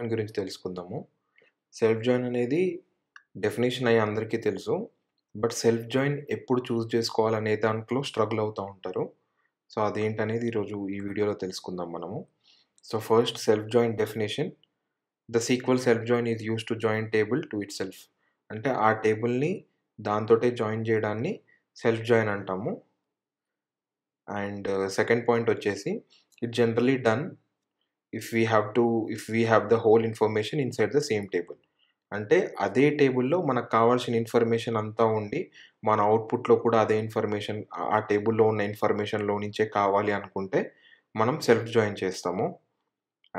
join గురించి తెలుసుకుందాము self join అనేది డెఫినేషన్ అయ్యి అందరికీ తెలుసు బట్ సెల్ఫ్ జాయిన్ ఎప్పుడు చూస్ చేసుకోవాలనే దాంట్లో స్ట్రగుల్ అవుతూ ఉంటారు సో అదేంటనేది ఈరోజు ఈ వీడియోలో తెలుసుకుందాం మనము so first self join definition the SQL self join is use to join table to itself అంటే ఆ టేబుల్ని దాంతోటే జాయిన్ చేయడాన్ని సెల్ఫ్ జాయిన్ అంటాము అండ్ సెకండ్ పాయింట్ వచ్చేసి it generally done if we have to if we have the whole information inside the same table అంటే అదే టేబుల్లో మనకు కావాల్సిన ఇన్ఫర్మేషన్ అంతా ఉండి మన అవుట్పుట్లో కూడా అదే ఇన్ఫర్మేషన్ ఆ టేబుల్లో ఉన్న ఇన్ఫర్మేషన్లో నుంచే కావాలి అనుకుంటే మనం సెల్ఫ్ జాయిన్ చేస్తాము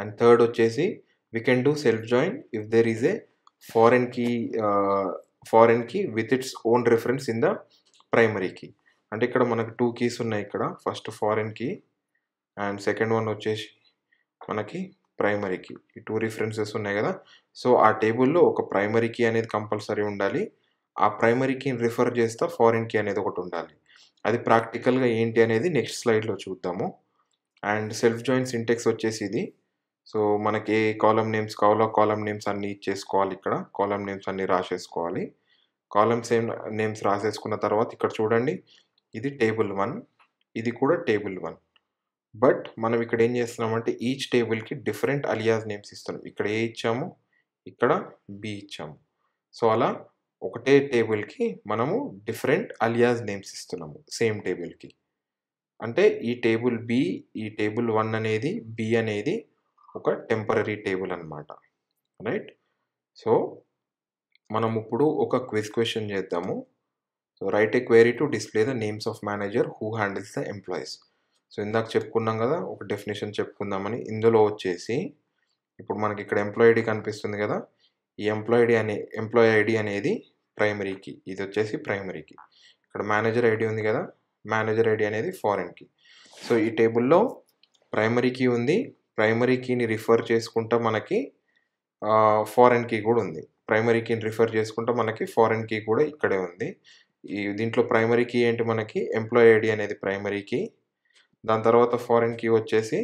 అండ్ థర్డ్ వచ్చేసి we can do self join if there is a foreign key foreign key with its own reference in the primary key అంటే ఇక్కడ మనకు టూ కీస్ ఉన్నాయి ఇక్కడ first foreign key and second one వచ్చేసి మనకి primary key ఈ two references ఉన్నాయి కదా సో ఆ టేబుల్లో ఒక ప్రైమరీ కీ అనేది కంపల్సరీ ఉండాలి ఆ ప్రైమరీ కీని రిఫర్ చేస్తా ఫారిన్ కీ అనేది ఒకటి ఉండాలి అది ప్రాక్టికల్గా ఏంటి అనేది నెక్స్ట్ స్లైడ్లో చూద్దాము అండ్ సెల్ఫ్ జాయిన్ సింటెక్స్ వచ్చేసి ఇది సో మనకి ఏ కాలం నేమ్స్ కావాలో కాలం నేమ్స్ అన్నీ ఇచ్చేసుకోవాలి ఇక్కడ కాలం నేమ్స్ అన్నీ రాసేసుకోవాలి కాలమ్ సేమ్ నేమ్స్ రాసేసుకున్న తర్వాత ఇక్కడ చూడండి ఇది టేబుల్ వన్ ఇది కూడా టేబుల్ వన్ బట్ మనం ఇక్కడ ఏం చేస్తున్నామంటే ఈచ్ టేబుల్కి డిఫరెంట్ అలియాస్ నేమ్స్ ఇస్తున్నాం ఇక్కడ ఏ ఇచ్చాము ఇక్కడ బి ఇచ్చాము సో అలా ఒకటే టేబుల్కి మనము డిఫరెంట్ అలియాస్ నేమ్స్ ఇస్తున్నాము సేమ్ టేబుల్కి అంటే ఈ టేబుల్ బి ఈ టేబుల్ వన్ అనేది బి అనేది ఒక టెంపరీ టేబుల్ అనమాట రైట్ సో మనం ఇప్పుడు ఒక క్విజ్ క్వశ్చన్ చేద్దాము so right a query to display the names of manager who handles the employees so ఇందాక చెప్పుకున్నాం కదా ఒక డెఫినేషన్ చెప్పుకుందామని ఇందులో వచ్చేసి ఇప్పుడు మనకి ఇక్కడ ఎంప్లాయ్ ఐడి కనిపిస్తుంది కదా ఈ ఎంప్లాయ్ ఐడి అనే ఎంప్లాయ్ ఐడి అనేది ప్రైమరీకి ఇది వచ్చేసి ప్రైమరీకి ఇక్కడ మేనేజర్ ఐడి ఉంది కదా మేనేజర్ ఐడి అనేది ఫారెన్కి సో ఈ టేబుల్లో ప్రైమరీ కీ ఉంది ప్రైమరీ కీని రిఫర్ చేసుకుంటా మనకి ఫారెన్ కీ కూడా ఉంది ప్రైమరీ కీని రిఫర్ చేసుకుంటా మనకి ఫారెన్ కీ కూడా ఇక్కడే ఉంది ఈ దీంట్లో ప్రైమరీ కీ ఏంటి మనకి ఎంప్లాయ్ ఐడి అనేది ప్రైమరీ కీ దాని తర్వాత ఫారిన్ కీ వచ్చేసి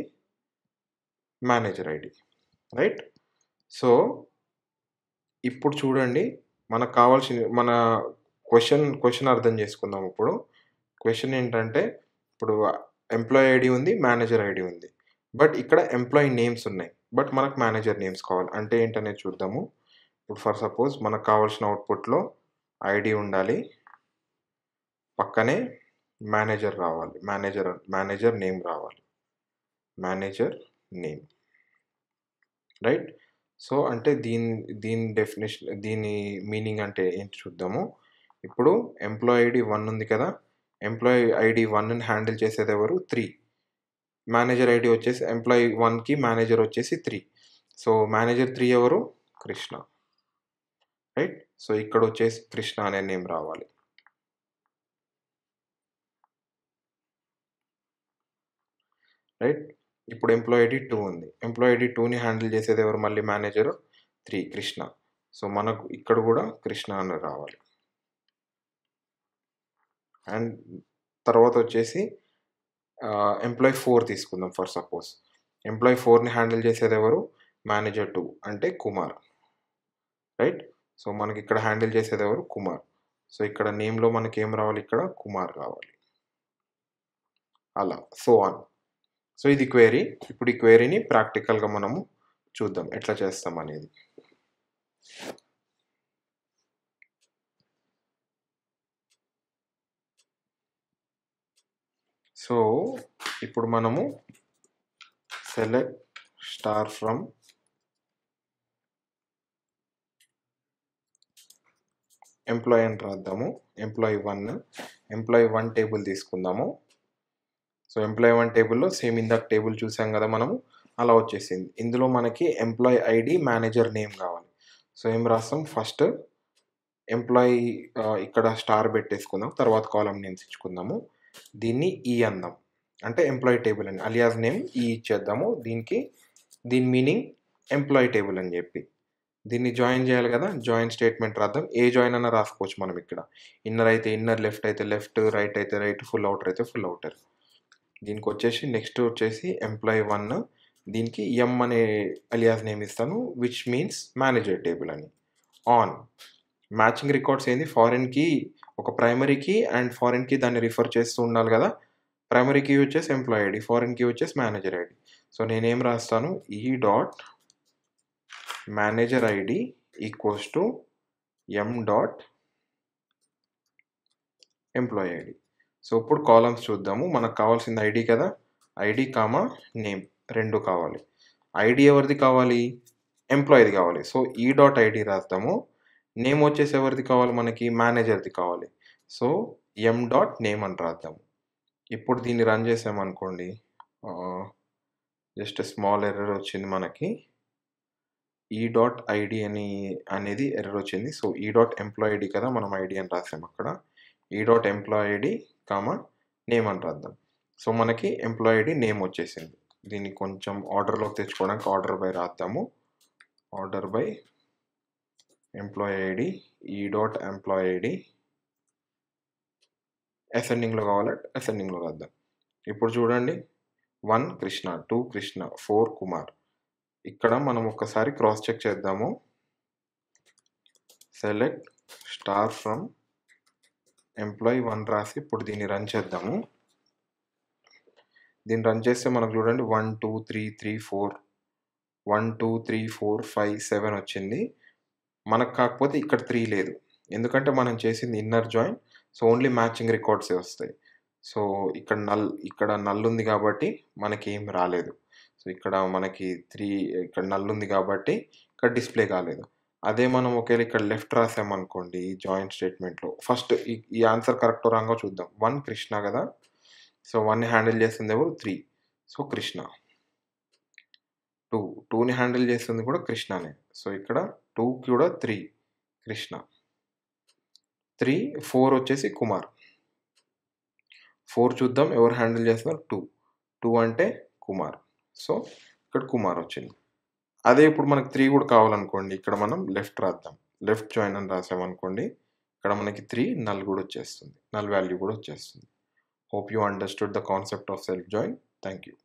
మేనేజర్ ఐడి రైట్ సో ఇప్పుడు చూడండి మనకు కావాల్సిన మన క్వశ్చన్ క్వశ్చన్ అర్థం చేసుకుందాం ఇప్పుడు క్వశ్చన్ ఏంటంటే ఇప్పుడు ఎంప్లాయీ ఐడి ఉంది మేనేజర్ ఐడి ఉంది బట్ ఇక్కడ ఎంప్లాయీ నేమ్స్ ఉన్నాయి బట్ మనకు మేనేజర్ నేమ్స్ కావాలి అంటే ఏంటనేది చూద్దాము ఇప్పుడు ఫర్ సపోజ్ మనకు కావాల్సిన అవుట్పుట్లో ఐడి ఉండాలి పక్కనే మేనేజర్ రావాలి మేనేజర్ మేనేజర్ నేమ్ రావాలి మేనేజర్ నేమ్ రైట్ సో అంటే దీని దీని డెఫినేషన్ దీని మీనింగ్ అంటే ఏంటి చూద్దాము ఇప్పుడు ఎంప్లాయ్ ఐడి వన్ ఉంది కదా ఎంప్లాయీ ఐడి వన్ని హ్యాండిల్ చేసేది ఎవరు త్రీ మేనేజర్ ఐడి వచ్చేసి ఎంప్లాయీ వన్కి మేనేజర్ వచ్చేసి త్రీ సో మేనేజర్ త్రీ ఎవరు కృష్ణ రైట్ సో ఇక్కడ వచ్చేసి కృష్ణ అనే నేమ్ రావాలి రైట్ ఇప్పుడు ఎంప్లాయ్ ఐడి టూ ఉంది ఎంప్లాయ్ ఐడి టూని హ్యాండిల్ చేసేది ఎవరు మళ్ళీ మేనేజరు త్రీ కృష్ణ సో మనకు ఇక్కడ కూడా కృష్ణ అని రావాలి అండ్ తర్వాత వచ్చేసి ఎంప్లాయ్ ఫోర్ తీసుకుందాం ఫర్ సపోజ్ ఎంప్లాయ్ ఫోర్ని హ్యాండిల్ చేసేది ఎవరు మేనేజర్ టూ అంటే కుమార్ రైట్ సో మనకి ఇక్కడ హ్యాండిల్ చేసేది ఎవరు కుమార్ సో ఇక్కడ నేమ్లో మనకి ఏం రావాలి ఇక్కడ కుమార్ రావాలి అలా సో ఆన్ సో ఇది క్వేరీ ఇప్పుడు ఈ క్వేరీని ప్రాక్టికల్గా మనము చూద్దాం ఎట్లా చేస్తాం అనేది సో ఇప్పుడు మనము సెలెక్ట్ స్టార్ ఫ్రమ్ ఎంప్లాయీ అని రాద్దాము employee one employee one table తీసుకుందాము సో ఎంప్లాయ్మెంట్ టేబుల్లో సేమ్ ఇందాక టేబుల్ చూసాం కదా మనము అలా వచ్చేసింది ఇందులో మనకి ఎంప్లాయ్ ఐడి మేనేజర్ నేమ్ కావాలి సో ఏం రాస్తాం ఫస్ట్ ఎంప్లాయీ ఇక్కడ స్టార్ పెట్టేసుకుందాం తర్వాత కాలం నేమ్స్ ఇచ్చుకుందాము దీన్ని ఈ e అందాం అంటే ఎంప్లాయీ టేబుల్ అని అలియాస్ నేమ్ ఈ ఇచ్చేద్దాము దీనికి దీని మీనింగ్ ఎంప్లాయీ టేబుల్ అని చెప్పి దీన్ని జాయిన్ చేయాలి కదా జాయిన్ స్టేట్మెంట్ రాద్దాం ఏ జాయిన్ అన్నా రాసుకోవచ్చు మనం ఇక్కడ ఇన్నర్ అయితే ఇన్నర్ లెఫ్ట్ అయితే లెఫ్ట్ రైట్ అయితే రైట్ ఫుల్ అవుటర్ అయితే ఫుల్ అవుటర్ దీనికి వచ్చేసి నెక్స్ట్ వచ్చేసి ఎంప్లాయ్ వన్ దీనికి ఎం అనే అలియాస్ నేమ్ ఇస్తాను విచ్ మీన్స్ మేనేజర్ టేబుల్ అని ఆన్ మ్యాచింగ్ రికార్డ్స్ ఏంది ఫారెన్కి ఒక ప్రైమరీకి అండ్ ఫారెన్కి దాన్ని రిఫర్ చేస్తూ ఉండాలి కదా ప్రైమరీకి వచ్చేసి ఎంప్లాయ్ ఐడి ఫారెన్కి వచ్చేసి మేనేజర్ ఐడి సో నేనేం రాస్తాను E dot manager ID equals to M dot employee ID so ఇప్పుడు కాలమ్స్ చూద్దాము మనకు కావాల్సింది ఐడి కదా ఐడి కామా నేమ్ రెండు కావాలి ఐడి ఎవరిది కావాలి ఎంప్లాయీది కావాలి సో ఈ డాట్ ఐడి రాస్తాము నేమ్ వచ్చేసి ఎవరిది కావాలి మనకి మేనేజర్ది కావాలి సో ఎం డాట్ నేమ్ అని రాద్దాము ఇప్పుడు దీన్ని రన్ చేసామనుకోండి జస్ట్ స్మాల్ ఎర్రర్ వచ్చింది మనకి ఈ డాట్ ఐడి అని అనేది ఎర్రర్ వచ్చింది సో ఈ డాట్ ఎంప్లాయీ ఐడి కదా మనం ఐడి అని రాసాము అక్కడ E dot employee ID comma name అని రాద్దాం సో మనకి ఎంప్లాయ్ ఐడి నేమ్ వచ్చేసింది దీన్ని కొంచెం ఆర్డర్లో తెచ్చుకోవడానికి ఆర్డర్ బై రాద్దాము order by employee ID E dot employee ID అసెండింగ్లో కావాలంటే అసెండింగ్లో రాద్దాం ఇప్పుడు చూడండి one Krishna two Krishna four Kumar ఇక్కడ మనం ఒక్కసారి క్రాస్ చెక్ చేద్దాము select star from employee one రాసి ఇప్పుడు దీన్ని రన్ చేద్దాము దీన్ని రన్ చేస్తే మనకు చూడండి one two three three four one two three four five seven వచ్చింది మనకు కాకపోతే ఇక్కడ త్రీ లేదు ఎందుకంటే మనం చేసింది inner join so only matching రికార్డ్సే వస్తాయి సో ఇక్కడ నల్ ఇక్కడ నల్ ఉంది కాబట్టి మనకి ఏం రాలేదు సో ఇక్కడ మనకి త్రీ ఇక్కడ నల్ ఉంది కాబట్టి ఇక్కడ డిస్ప్లే కాలేదు అదే మనం ఒకవేళ ఇక్కడ లెఫ్ట్ రాసామనుకోండి ఈ జాయింట్ స్టేట్మెంట్లో ఫస్ట్ ఈ ఆన్సర్ కరెక్ట్ రాంగో చూద్దాం వన్ కృష్ణ కదా సో వన్ హ్యాండిల్ చేస్తుంది ఎవరు త్రీ సో కృష్ణ టూ టూని హ్యాండిల్ చేస్తుంది కూడా కృష్ణనే సో ఇక్కడ టూ కూడా త్రీ కృష్ణ త్రీ ఫోర్ వచ్చేసి కుమార్ ఫోర్ చూద్దాం ఎవరు హ్యాండిల్ చేస్తున్నారు టూ టూ అంటే కుమార్ సో ఇక్కడ కుమార్ వచ్చింది అదే ఇప్పుడు మనకి త్రీ కూడా కావాలనుకోండి ఇక్కడ మనం లెఫ్ట్ రాద్దాం లెఫ్ట్ జాయిన్ అని రాసామనుకోండి ఇక్కడ మనకి త్రీ నల్ కూడా వచ్చేస్తుంది నల్ వాల్యూ కూడా వచ్చేస్తుంది hope you understood the concept of self join thank you